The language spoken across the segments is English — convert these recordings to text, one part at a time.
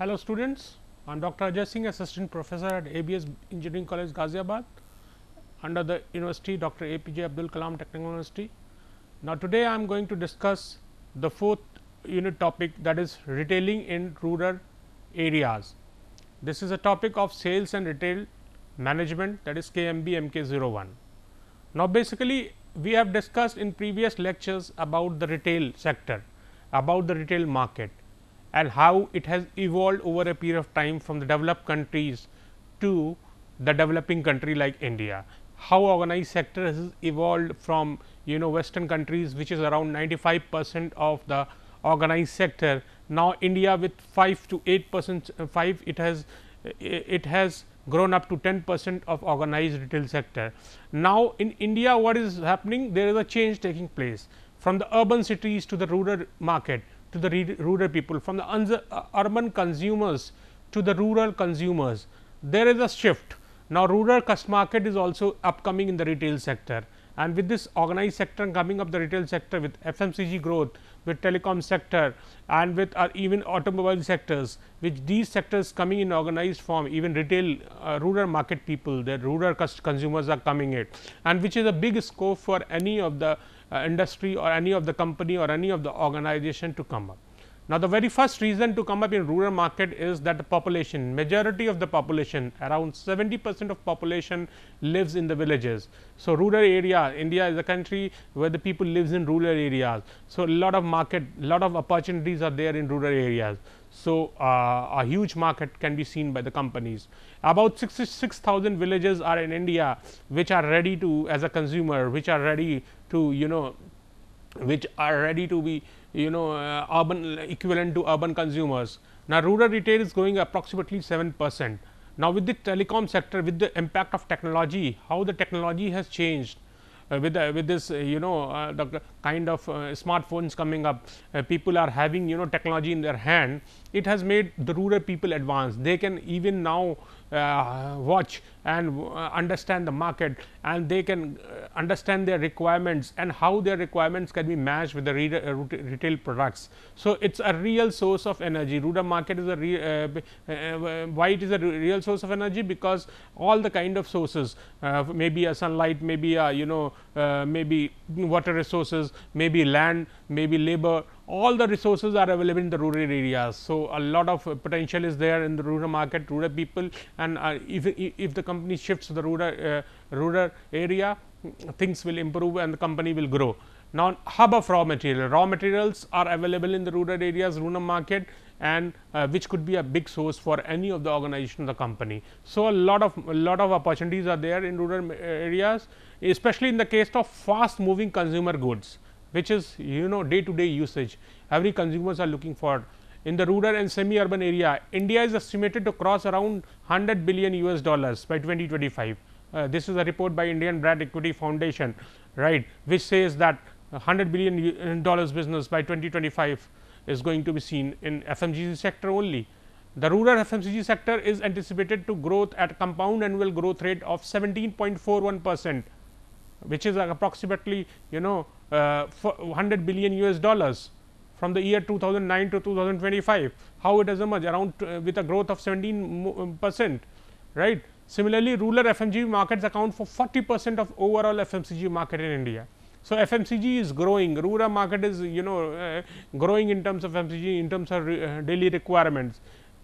Hello students, I am Dr. Ajay Singh, Assistant Professor at ABS Engineering College Ghaziabad under the University Dr. APJ Abdul Kalam Technical University. Now, today I am going to discuss the fourth unit topic that is retailing in rural areas. This is a topic of sales and retail management that is KMB MK01. Now, basically we have discussed in previous lectures about the retail sector, about the retail market and how it has evolved over a period of time from the developed countries to the developing country like India. How organized sector has evolved from you know western countries which is around 95 percent of the organized sector. Now, India with 5 to 8 percent uh, 5 it has uh, it has grown up to 10 percent of organized retail sector. Now, in India what is happening there is a change taking place from the urban cities to the rural market to the rural people, from the uh, urban consumers to the rural consumers. There is a shift. Now, rural market is also upcoming in the retail sector and with this organized sector coming up the retail sector with FMCG growth, with telecom sector and with uh, even automobile sectors, which these sectors coming in organized form, even retail uh, rural market people, the rural consumers are coming it and which is a big scope for any of the uh, industry or any of the company or any of the organization to come up. Now, the very first reason to come up in rural market is that the population majority of the population around 70 percent of population lives in the villages. So, rural area India is a country where the people lives in rural areas. So, a lot of market lot of opportunities are there in rural areas. So, uh, a huge market can be seen by the companies. About 66,000 villages are in India, which are ready to as a consumer, which are ready to you know which are ready to be you know uh, urban equivalent to urban consumers. Now, rural retail is growing approximately 7 percent. Now, with the telecom sector with the impact of technology how the technology has changed uh, with uh, with this uh, you know uh, the kind of uh, smartphones coming up uh, people are having you know technology in their hand it has made the rural people advanced they can even now watch and uh, understand the market and they can uh, understand their requirements and how their requirements can be matched with the uh, retail products. So, it is a real source of energy rural market is a real uh, uh, why it is a real source of energy because all the kind of sources uh, maybe a sunlight maybe a you know maybe water resources maybe land maybe labor all the resources are available in the rural areas. So, a lot of potential is there in the rural market rural people and if, if the company shifts to the rural, uh, rural area, things will improve and the company will grow. Now, hub of raw material, raw materials are available in the rural areas, rural market and uh, which could be a big source for any of the organization of the company. So, a lot of a lot of opportunities are there in rural uh, areas, especially in the case of fast moving consumer goods, which is you know day to day usage. Every consumers are looking for in the rural and semi-urban area, India is estimated to cross around 100 billion US dollars by 2025. Uh, this is a report by Indian Brand Equity Foundation, right, which says that 100 billion uh, dollars business by 2025 is going to be seen in FMCG sector only. The rural FMCG sector is anticipated to growth at compound annual growth rate of 17.41 percent, which is approximately you know uh, 100 billion US dollars from the year 2009 to 2025, how it has emerged around uh, with a growth of 17 um, percent, right. Similarly, rural FMCG markets account for 40 percent of overall FMCG market in India. So, FMCG is growing, rural market is you know uh, growing in terms of FMCG in terms of re, uh, daily requirements,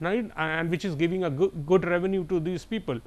right, and which is giving a good revenue to these people.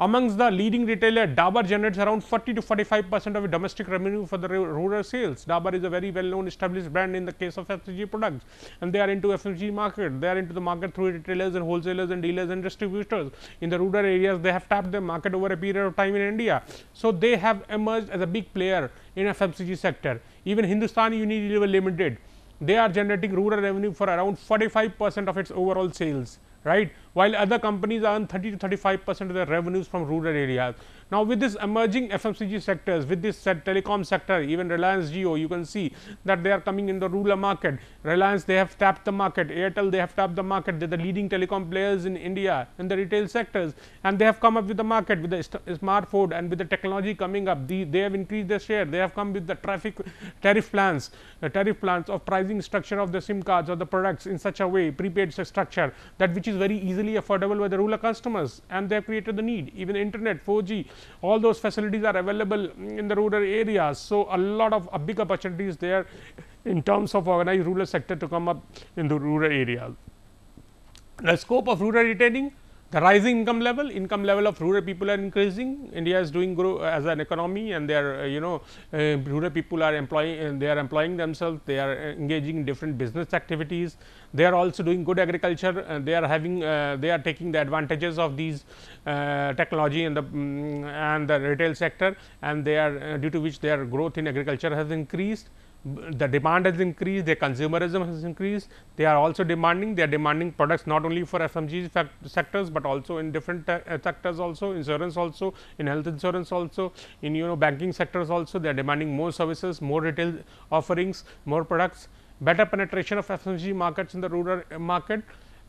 Amongst the leading retailer, Dabur generates around 40 to 45 percent of domestic revenue for the rural sales. Dabur is a very well-known established brand in the case of FMCG products, and they are into FMCG market. They are into the market through retailers and wholesalers and dealers and distributors. In the rural areas, they have tapped the market over a period of time in India. So, they have emerged as a big player in FMCG sector. Even Hindustan Unilever Limited, they are generating rural revenue for around 45 percent of its overall sales, right? while other companies earn 30 to 35 percent of their revenues from rural areas. Now, with this emerging FMCG sectors, with this telecom sector, even Reliance Geo, you can see that they are coming in the rural market. Reliance, they have tapped the market. Airtel, they have tapped the market. They are the leading telecom players in India in the retail sectors and they have come up with the market with the smartphone and with the technology coming up. The, they have increased their share. They have come with the traffic tariff plans, uh, tariff plans of pricing structure of the SIM cards or the products in such a way, prepaid structure that which is very easy easily affordable by the rural customers and they have created the need. Even internet, 4G, all those facilities are available in the rural areas. So, a lot of uh, big opportunities there in terms of organized rural sector to come up in the rural areas. The scope of rural retailing the rising income level, income level of rural people are increasing. India is doing grow uh, as an economy, and they are uh, you know uh, rural people are employing uh, they are employing themselves. They are engaging in different business activities. They are also doing good agriculture. And they are having uh, they are taking the advantages of these technology and the um, and the retail sector, and they are due to which their growth in agriculture has increased the demand has increased, their consumerism has increased, they are also demanding, they are demanding products not only for FMG sectors, but also in different uh, uh, sectors also, insurance also, in health insurance also, in you know banking sectors also, they are demanding more services, more retail offerings, more products, better penetration of FMG markets in the rural uh, market,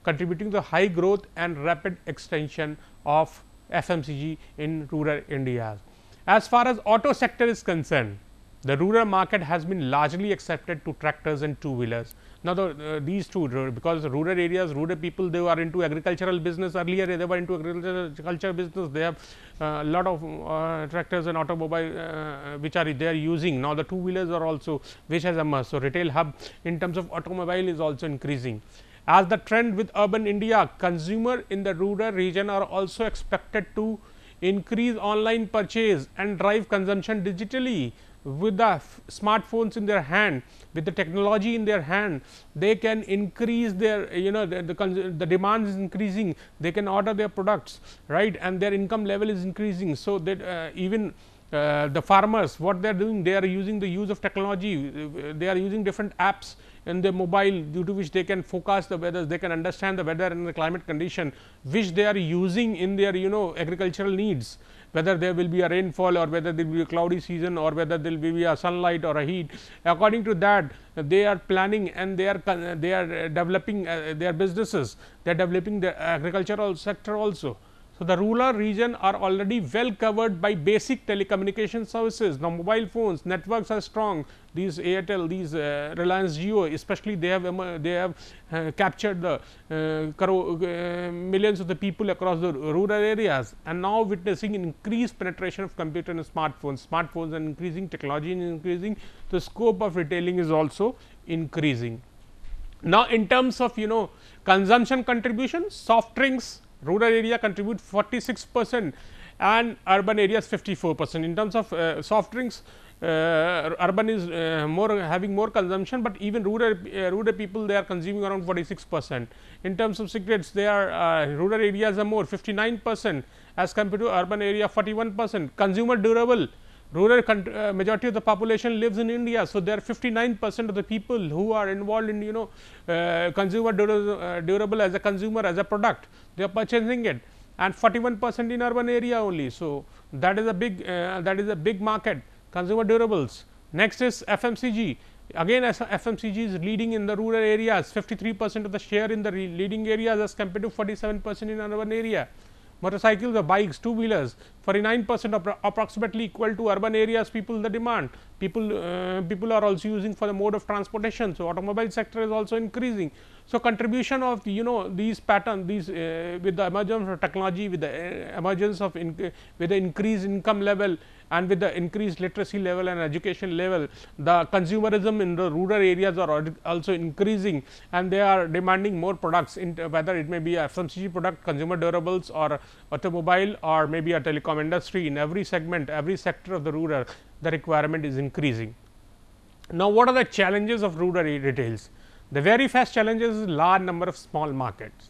contributing to high growth and rapid extension of FMCG in rural India. As far as auto sector is concerned, the rural market has been largely accepted to tractors and two wheelers. Now, the, uh, these two because rural areas, rural people they were into agricultural business earlier, they were into agriculture business, they have uh, a uh, lot of uh, tractors and automobile uh, which are they are using. Now, the two wheelers are also which has emerged. So, retail hub in terms of automobile is also increasing. As the trend with urban India, consumer in the rural region are also expected to increase online purchase and drive consumption digitally with the smartphones in their hand with the technology in their hand they can increase their you know the, the, the demand is increasing they can order their products right and their income level is increasing. So, that uh, even uh, the farmers what they are doing they are using the use of technology they are using different apps in their mobile due to which they can forecast the weather they can understand the weather and the climate condition which they are using in their you know agricultural needs whether there will be a rainfall or whether there will be a cloudy season or whether there will be a sunlight or a heat. According to that, they are planning and they are they are developing uh, their businesses, they are developing the agricultural sector also. So, the rural region are already well covered by basic telecommunication services. The mobile phones networks are strong. These Airtel, these uh, Reliance Geo, especially they have um, uh, they have uh, captured the uh, uh, millions of the people across the rural areas. And now witnessing increased penetration of computer and smartphones. Smartphones and increasing technology is increasing. The scope of retailing is also increasing. Now, in terms of you know consumption contribution, soft drinks rural area contribute 46 percent and urban areas 54 percent. In terms of uh, soft drinks, uh, urban is uh, more having more consumption, but even rural uh, rural people they are consuming around 46 percent. In terms of cigarettes, they are uh, rural areas are more 59 percent as compared to urban area 41 percent. Consumer durable Rural uh, majority of the population lives in India. So, there are 59 percent of the people who are involved in you know uh, consumer durable, uh, durable as a consumer as a product, they are purchasing it and 41 percent in urban area only. So, that is a big uh, that is a big market consumer durables. Next is FMCG again as FMCG is leading in the rural areas 53 percent of the share in the leading areas as compared to 47 percent in urban area motorcycles or bikes, two wheelers, 49 percent approximately equal to urban areas people the demand. People, uh, people are also using for the mode of transportation. So, automobile sector is also increasing. So, contribution of you know these pattern, these uh, with the emergence of technology, with the uh, emergence of with the increased income level, and with the increased literacy level and education level, the consumerism in the rural areas are also increasing and they are demanding more products in whether it may be a FMCG product, consumer durables or automobile or maybe a telecom industry in every segment, every sector of the rural, the requirement is increasing. Now, what are the challenges of rural retails? The very first challenge is large number of small markets.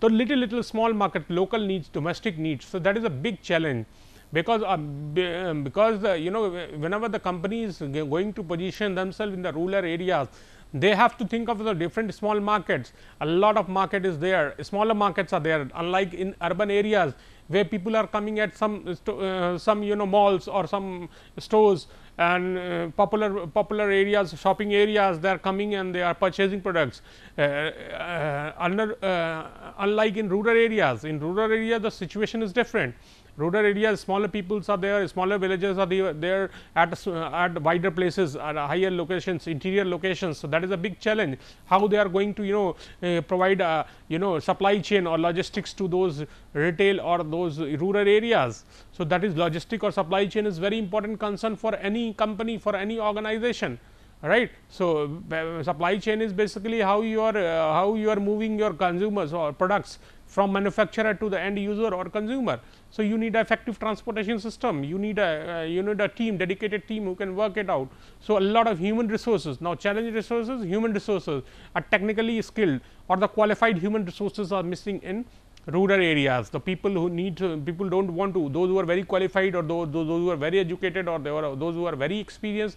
So, little little small market local needs domestic needs. So, that is a big challenge because uh, um, because you know whenever the company is going to position themselves in the rural areas they have to think of the different small markets a lot of market is there smaller markets are there unlike in urban areas where people are coming at some uh, some you know malls or some stores and uh, popular popular areas shopping areas they are coming and they are purchasing products uh, uh, under, uh, unlike in rural areas in rural area the situation is different Rural areas, smaller peoples are there, smaller villages are there at, at wider places, at higher locations, interior locations. So, that is a big challenge, how they are going to, you know, uh, provide, uh, you know, supply chain or logistics to those retail or those rural areas. So, that is logistic or supply chain is very important concern for any company, for any organization right. So, eh, supply chain is basically how you are uh, how you are moving your consumers or products from manufacturer to the end user or consumer. So, you need effective transportation system, you need a uh, you need a team dedicated team who can work it out. So, a lot of human resources now challenge resources human resources are technically skilled or the qualified human resources are missing in rural areas. The people who need to, people do not want to those who are very qualified or those, those, those who are very educated or they are, those who are very experienced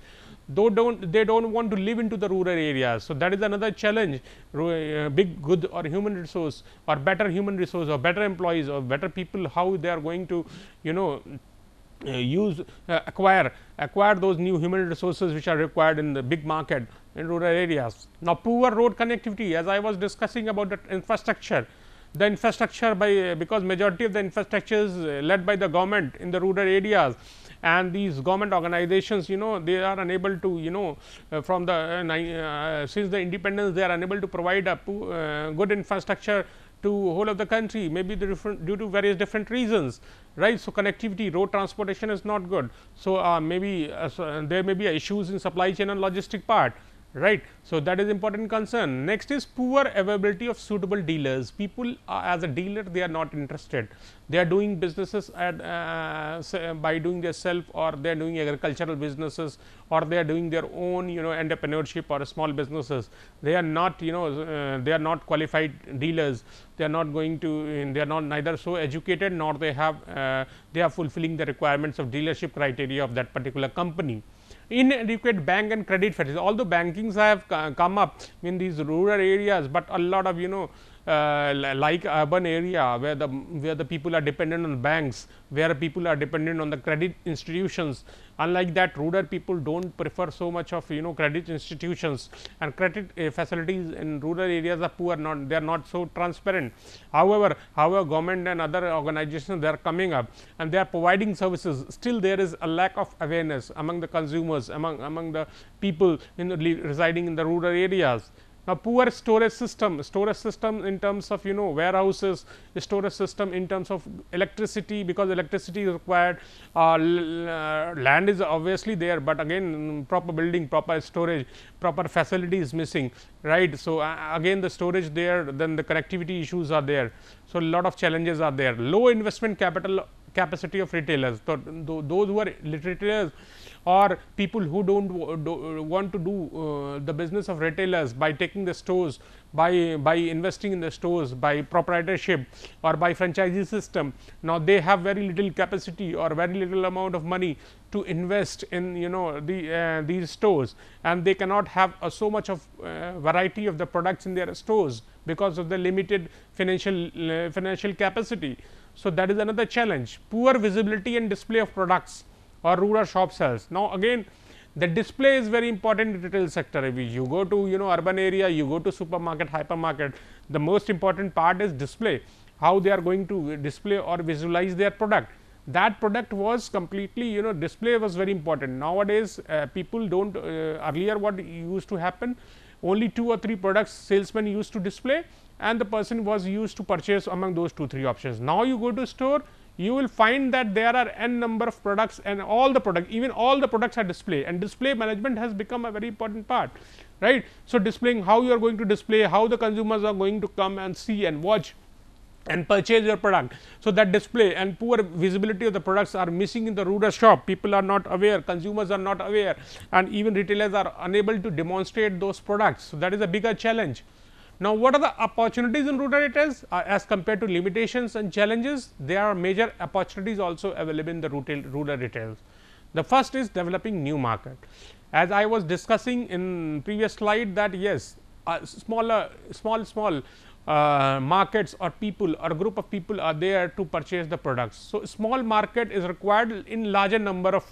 they don't, they don't want to live into the rural areas. So, that is another challenge uh, big good or human resource or better human resource or better employees or better people how they are going to you know uh, use uh, acquire acquire those new human resources which are required in the big market in rural areas. Now, poor road connectivity as I was discussing about the infrastructure the infrastructure by uh, because majority of the infrastructure is uh, led by the government in the rural areas and these government organizations you know they are unable to you know uh, from the uh, uh since the independence they are unable to provide a uh, good infrastructure to whole of the country maybe the different due to various different reasons right so connectivity road transportation is not good so uh, maybe so there may be issues in supply chain and logistic part right. So, that is important concern. Next is poor availability of suitable dealers. People uh, as a dealer they are not interested. They are doing businesses at, uh, uh, by doing their self or they are doing agricultural businesses or they are doing their own you know entrepreneurship or small businesses. They are not you know uh, they are not qualified dealers. They are not going to uh, they are not neither so educated nor they have uh, they are fulfilling the requirements of dealership criteria of that particular company inadequate bank and credit facilities. Although bankings have come up in these rural areas, but a lot of you know uh, like urban area where the where the people are dependent on banks, where people are dependent on the credit institutions. Unlike that rural people do not prefer so much of you know credit institutions and credit uh, facilities in rural areas are poor not they are not so transparent. However, however government and other organizations they are coming up and they are providing services still there is a lack of awareness among the consumers among among the people in the residing in the rural areas. Now, poor storage system, storage system in terms of you know warehouses, storage system in terms of electricity because electricity is required, uh, uh land is obviously there, but again mm, proper building, proper storage, proper facility is missing, right. So, uh, again the storage there, then the connectivity issues are there. So, lot of challenges are there, low investment capital capacity of retailers. So, those who are retailers or people who do not want to do uh, the business of retailers by taking the stores, by, by investing in the stores, by proprietorship or by franchising system. Now, they have very little capacity or very little amount of money to invest in you know the, uh, these stores and they cannot have uh, so much of uh, variety of the products in their stores because of the limited financial uh, financial capacity. So, that is another challenge poor visibility and display of products or rural shop sales. Now, again the display is very important in retail sector. If you go to you know urban area, you go to supermarket, hypermarket, the most important part is display, how they are going to display or visualize their product. That product was completely you know display was very important. Nowadays, uh, people do not uh, earlier what used to happen only two or three products salesmen used to display and the person was used to purchase among those two three options. Now, you go to store you will find that there are n number of products and all the product even all the products are display and display management has become a very important part right. So, displaying how you are going to display how the consumers are going to come and see and watch and purchase your product. So, that display and poor visibility of the products are missing in the rural shop, people are not aware, consumers are not aware and even retailers are unable to demonstrate those products. So, that is a bigger challenge. Now, what are the opportunities in root editors uh, as compared to limitations and challenges? There are major opportunities also available in the root details. The first is developing new market. As I was discussing in previous slide that yes, uh, smaller, small, small uh, markets or people or group of people are there to purchase the products. So, small market is required in larger number of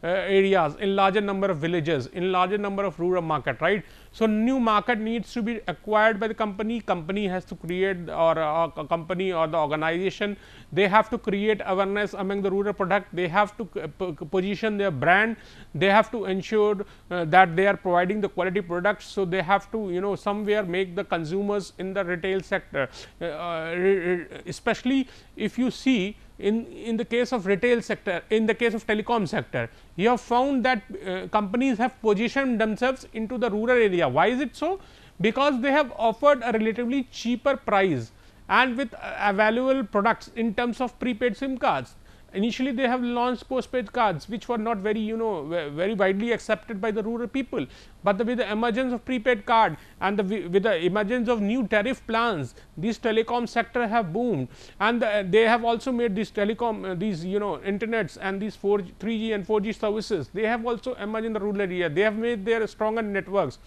uh, areas, in larger number of villages, in larger number of rural market, right. So, new market needs to be acquired by the company, company has to create or uh, company or the organization, they have to create awareness among the rural product, they have to uh, position their brand, they have to ensure uh, that they are providing the quality products. So, they have to you know somewhere make the consumers in the retail sector, uh, uh especially if you see in, in the case of retail sector, in the case of telecom sector, you have found that uh, companies have positioned themselves into the rural area. Why is it so? Because they have offered a relatively cheaper price and with uh, valuable products in terms of prepaid SIM cards. Initially, they have launched postpaid cards, which were not very, you know, very widely accepted by the rural people. But the, with the emergence of prepaid card and the, with the emergence of new tariff plans, this telecom sector have boomed, and the, they have also made these telecom, uh, these you know, internets and these 4 3G and 4G services. They have also emerged in the rural area. They have made their stronger networks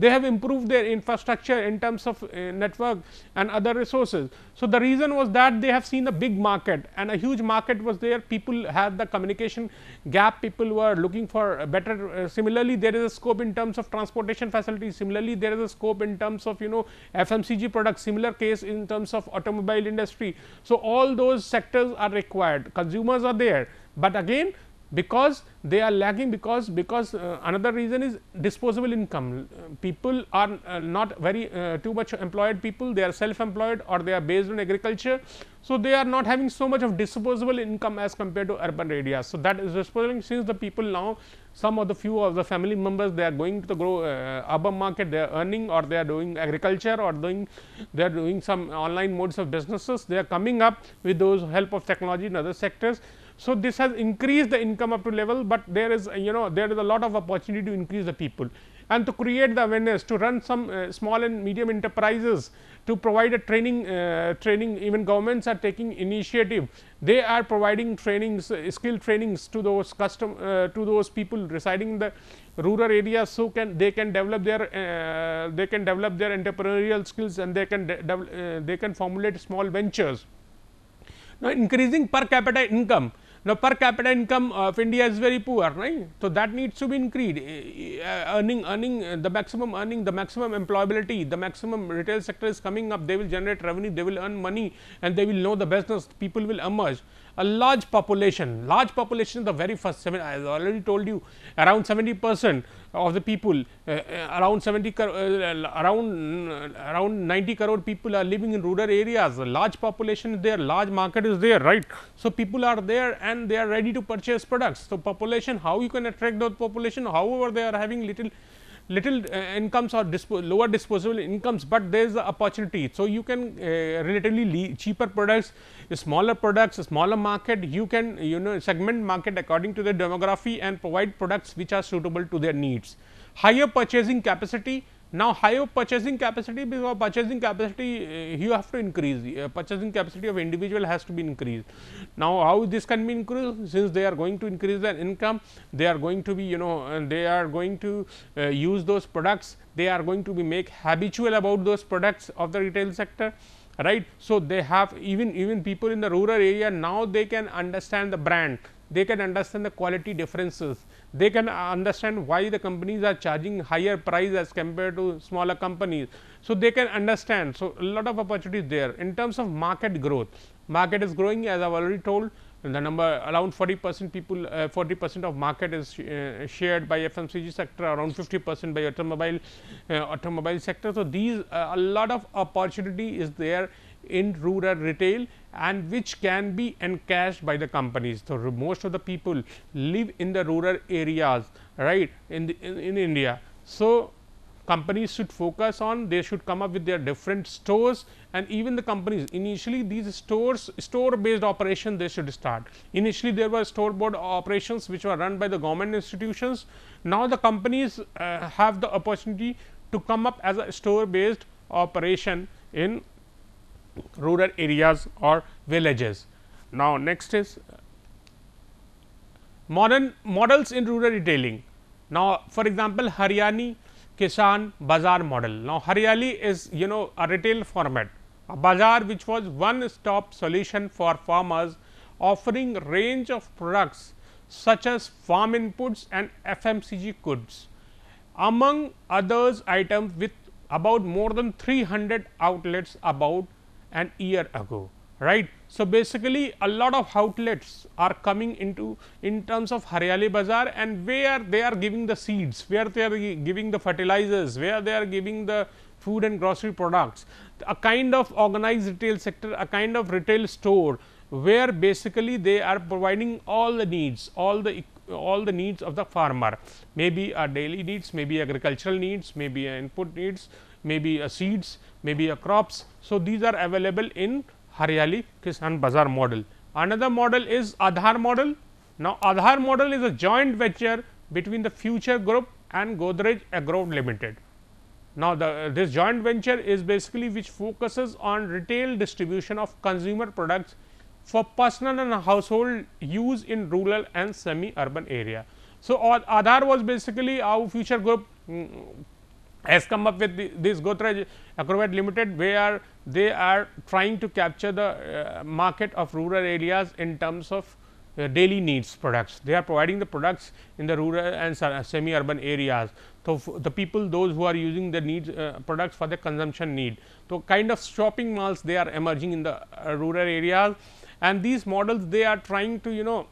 they have improved their infrastructure in terms of uh, network and other resources. So, the reason was that they have seen a big market and a huge market was there people had the communication gap people were looking for better uh, similarly there is a scope in terms of transportation facilities similarly there is a scope in terms of you know FMCG products similar case in terms of automobile industry. So, all those sectors are required consumers are there, but again because they are lagging because because uh, another reason is disposable income people are uh, not very uh, too much employed people they are self employed or they are based on agriculture so they are not having so much of disposable income as compared to urban areas so that is disposable since the people now some of the few of the family members they are going to the grow uh, urban market they are earning or they are doing agriculture or doing they are doing some online modes of businesses they are coming up with those help of technology in other sectors so, this has increased the income up to level, but there is you know there is a lot of opportunity to increase the people and to create the awareness to run some uh, small and medium enterprises to provide a training uh, training even governments are taking initiative they are providing trainings uh, skill trainings to those custom uh, to those people residing in the rural areas so can they can develop their uh, they can develop their entrepreneurial skills and they can uh, they can formulate small ventures now increasing per capita income now, per capita income of India is very poor, right. So, that needs to be increased uh, earning earning uh, the maximum earning the maximum employability the maximum retail sector is coming up they will generate revenue they will earn money and they will know the business people will emerge a large population, large population the very first seven, I already told you around 70 percent of the people uh, uh around 70 uh, around uh, around 90 crore people are living in rural areas a large population is there large market is there right so people are there and they are ready to purchase products so population how you can attract those population however they are having little little uh, incomes or dispo lower disposable incomes, but there is the opportunity. So, you can uh, relatively cheaper products, smaller products, smaller market, you can you know segment market according to the demography and provide products which are suitable to their needs. Higher purchasing capacity now, higher purchasing capacity because purchasing capacity eh, you have to increase, eh, purchasing capacity of individual has to be increased. Now, how this can be increased? Since they are going to increase their income, they are going to be you know eh, they are going to uh, use those products, they are going to be make habitual about those products of the retail sector right. So, they have even even people in the rural area now they can understand the brand they can understand the quality differences, they can uh, understand why the companies are charging higher price as compared to smaller companies. So, they can understand. So, a lot of opportunities there in terms of market growth. Market is growing as I have already told the number around 40 percent people uh, 40 percent of market is uh, shared by FMCG sector around 50 percent by automobile uh, automobile sector. So, these uh, a lot of opportunity is there in rural retail and which can be encashed by the companies. So, most of the people live in the rural areas right in, the, in, in India. So, companies should focus on they should come up with their different stores and even the companies initially these stores store based operation they should start. Initially there were store board operations which were run by the government institutions. Now, the companies uh, have the opportunity to come up as a store based operation in rural areas or villages. Now, next is modern models in rural retailing. Now, for example, Haryani Kisan Bazaar model. Now, Haryali is you know a retail format, a bazaar which was one stop solution for farmers offering range of products such as farm inputs and FMCG goods among others items with about more than 300 outlets about an year ago right. So, basically a lot of outlets are coming into in terms of Haryali Bazaar and where they are giving the seeds, where they are giving the fertilizers, where they are giving the food and grocery products, a kind of organized retail sector, a kind of retail store where basically they are providing all the needs, all the all the needs of the farmer, maybe a daily needs, maybe agricultural needs, maybe input needs, maybe seeds, maybe a crops. So, these are available in Haryali Kisan Bazar model. Another model is Adhar model. Now, Adhar model is a joint venture between the future group and Godrej Agro Limited. Now, the, this joint venture is basically which focuses on retail distribution of consumer products for personal and household use in rural and semi urban area. So, Aadhar was basically our future group mm, has come up with the, this Godrej Acrobat Limited, where they are trying to capture the uh, market of rural areas in terms of uh, daily needs products. They are providing the products in the rural and uh, semi urban areas. So, the people those who are using the needs uh, products for their consumption need. So, kind of shopping malls they are emerging in the uh, rural areas and these models they are trying to you know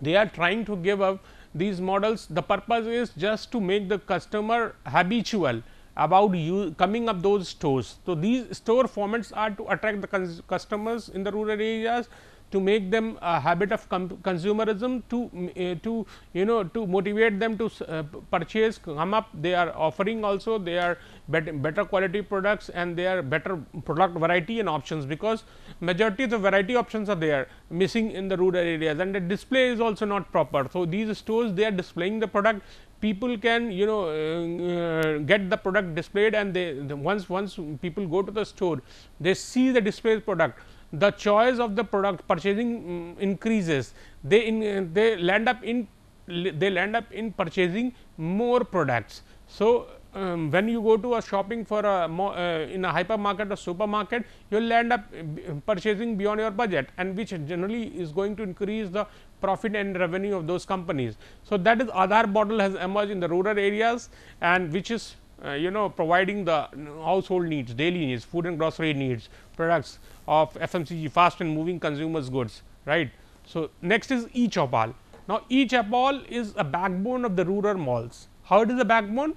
they are trying to give up these models the purpose is just to make the customer habitual about you coming up those stores. So, these store formats are to attract the customers in the rural areas to make them a habit of consumerism to eh, to you know to motivate them to eh, purchase come up they are offering also they are better, better quality products and they are better product variety and options because majority of the variety options are there missing in the rural areas and the display is also not proper. So, these stores they are displaying the product people can you know uh, get the product displayed and they the once once people go to the store they see the displayed product the choice of the product purchasing um, increases they in uh, they land up in they land up in purchasing more products. So, um, when you go to a shopping for a more, uh, in a hypermarket or supermarket, you will end up uh, purchasing beyond your budget and which generally is going to increase the profit and revenue of those companies. So, that is other model has emerged in the rural areas and which is uh, you know providing the household needs, daily needs, food and grocery needs, products of FMCG, fast and moving consumers goods, right. So, next is e-chopal. Now, e-chopal is a backbone of the rural malls. How it is a backbone?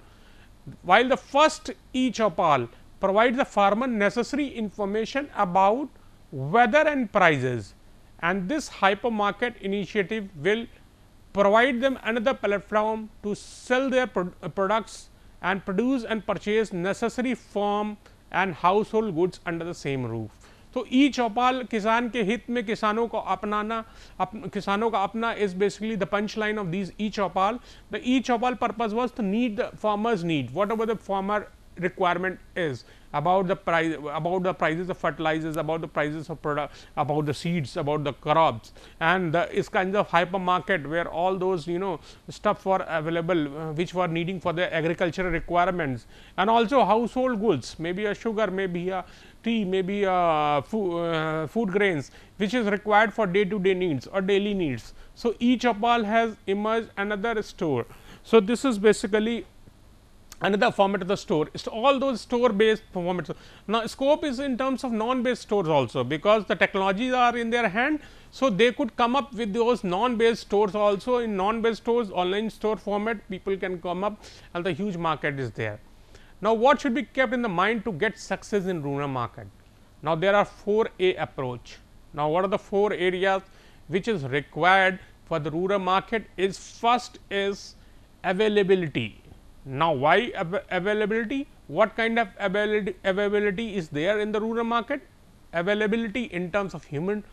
While the first e-chopal provides the farmer necessary information about weather and prices and this hypermarket initiative will provide them another platform to sell their pro products and produce and purchase necessary farm and household goods under the same roof. So, each opal kisan ke hit mein kisano ko apnana, ap, kisano ka apna is basically the punchline of these each opal. The each opal purpose was to meet the farmer's need, whatever the farmer requirement is about the price about the prices of fertilizers about the prices of product about the seeds about the crops and the is kinds of hypermarket where all those you know stuff were available uh, which were needing for the agricultural requirements and also household goods maybe a sugar maybe a tea maybe a uh, uh, food grains which is required for day to day needs or daily needs so each of all has emerged another store so this is basically another format of the store is all those store based formats. Now, scope is in terms of non based stores also because the technologies are in their hand. So, they could come up with those non based stores also in non based stores online store format people can come up and the huge market is there. Now, what should be kept in the mind to get success in rural market? Now, there are 4 A approach. Now, what are the 4 areas which is required for the rural market is first is availability now, why av availability? What kind of availability, availability is there in the rural market? Availability in terms of human,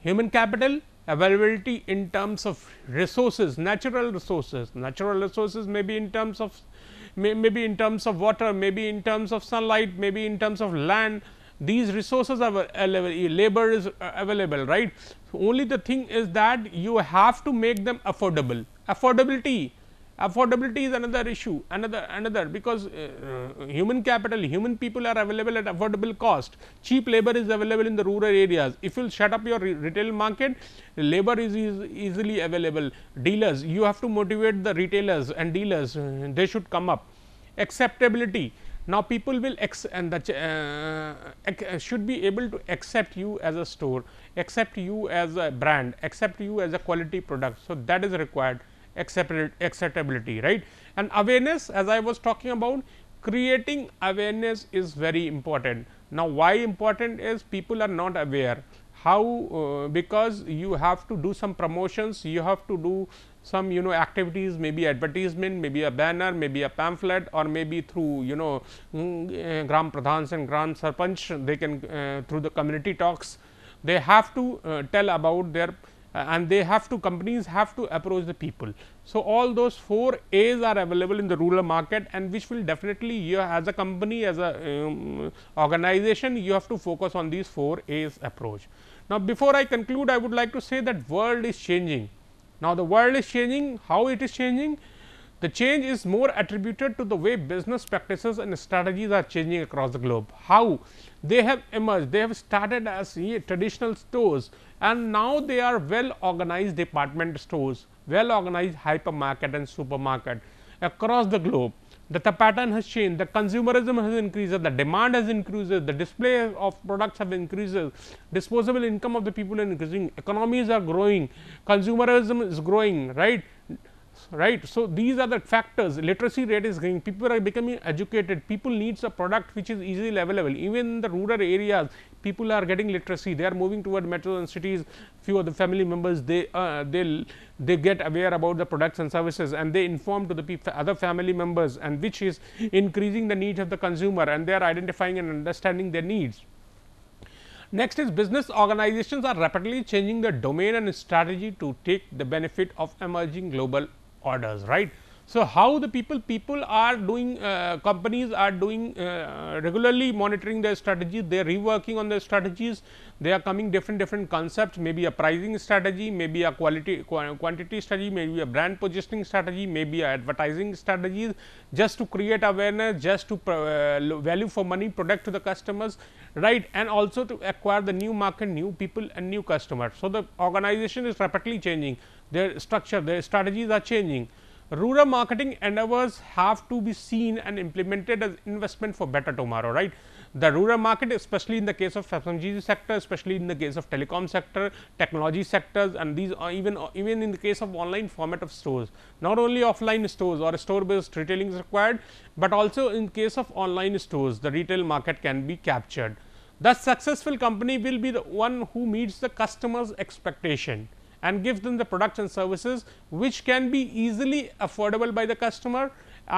human capital, availability in terms of resources, natural resources. Natural resources may be in terms of may, may be in terms of water, may be in terms of sunlight, may be in terms of land. These resources are available, labor is uh, available, right. So, only the thing is that you have to make them affordable. Affordability, affordability is another issue another another because uh, uh, human capital human people are available at affordable cost cheap labor is available in the rural areas if you shut up your re retail market labor is, is, easily available dealers you have to motivate the retailers and dealers uh, they should come up acceptability now people will ex and the uh, uh, should be able to accept you as a store accept you as a brand accept you as a quality product so that is required acceptability right and awareness as I was talking about creating awareness is very important. Now, why important is people are not aware how uh, because you have to do some promotions you have to do some you know activities maybe advertisement maybe a banner maybe a pamphlet or maybe through you know mm, eh, gram pradhans and gram sarpanch they can uh, through the community talks they have to uh, tell about their uh, and they have to companies have to approach the people. So, all those 4 A's are available in the rural market and which will definitely you as a company as a um, organization you have to focus on these 4 A's approach. Now, before I conclude I would like to say that world is changing. Now, the world is changing how it is changing the change is more attributed to the way business practices and strategies are changing across the globe. How? They have emerged, they have started as traditional stores and now they are well organized department stores, well organized hypermarket and supermarket across the globe. The, the pattern has changed, the consumerism has increased, the demand has increased, the display of products have increased, disposable income of the people is increasing, economies are growing, consumerism is growing, right right. So, these are the factors literacy rate is going. people are becoming educated people needs a product which is easily available even in the rural areas people are getting literacy they are moving toward metros and cities few of the family members they uh, they they get aware about the products and services and they inform to the other family members and which is increasing the needs of the consumer and they are identifying and understanding their needs. Next is business organizations are rapidly changing the domain and strategy to take the benefit of emerging global orders right. So, how the people people are doing uh, companies are doing uh, regularly monitoring their strategy they are reworking on their strategies they are coming different different concepts maybe a pricing strategy maybe a quality quantity strategy maybe a brand positioning strategy maybe a advertising strategies just to create awareness just to uh, value for money product to the customers right and also to acquire the new market new people and new customers. So, the organization is rapidly changing their structure, their strategies are changing. Rural marketing endeavors have to be seen and implemented as investment for better tomorrow, right. The rural market especially in the case of FMCG sector, especially in the case of telecom sector, technology sectors and these are even even in the case of online format of stores. Not only offline stores or store based retailing is required, but also in case of online stores the retail market can be captured. The successful company will be the one who meets the customer's expectation and give them the products and services which can be easily affordable by the customer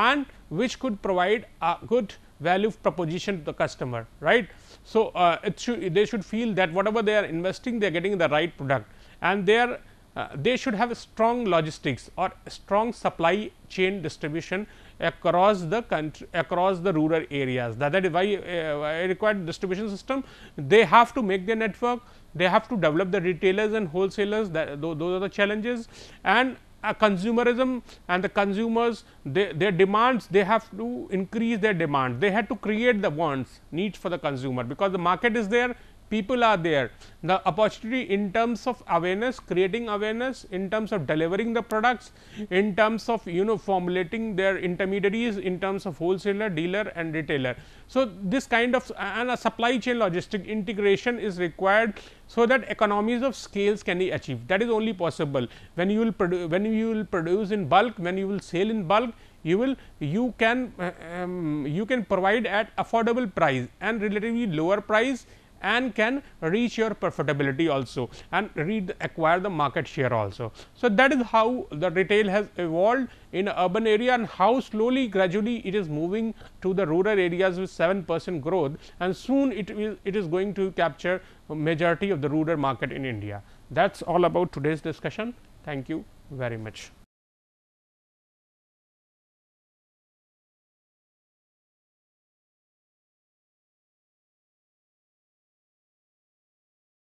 and which could provide a good value proposition to the customer right. So, uh, it should they should feel that whatever they are investing they are getting the right product and they are uh, they should have strong logistics or strong supply chain distribution across the country across the rural areas that is why uh, required distribution system they have to make their network they have to develop the retailers and wholesalers that those, those are the challenges and uh, consumerism and the consumers they, their demands they have to increase their demand they had to create the wants needs for the consumer because the market is there people are there. The opportunity in terms of awareness, creating awareness, in terms of delivering the products, in terms of you know formulating their intermediaries, in terms of wholesaler, dealer and retailer. So, this kind of and a supply chain logistic integration is required. So, that economies of scales can be achieved that is only possible when you will produce when you will produce in bulk, when you will sell in bulk you will you can uh, um, you can provide at affordable price and relatively lower price and can reach your profitability also and read, acquire the market share also. So, that is how the retail has evolved in urban area and how slowly gradually it is moving to the rural areas with 7 percent growth and soon it will it is going to capture majority of the rural market in India. That is all about today's discussion. Thank you very much.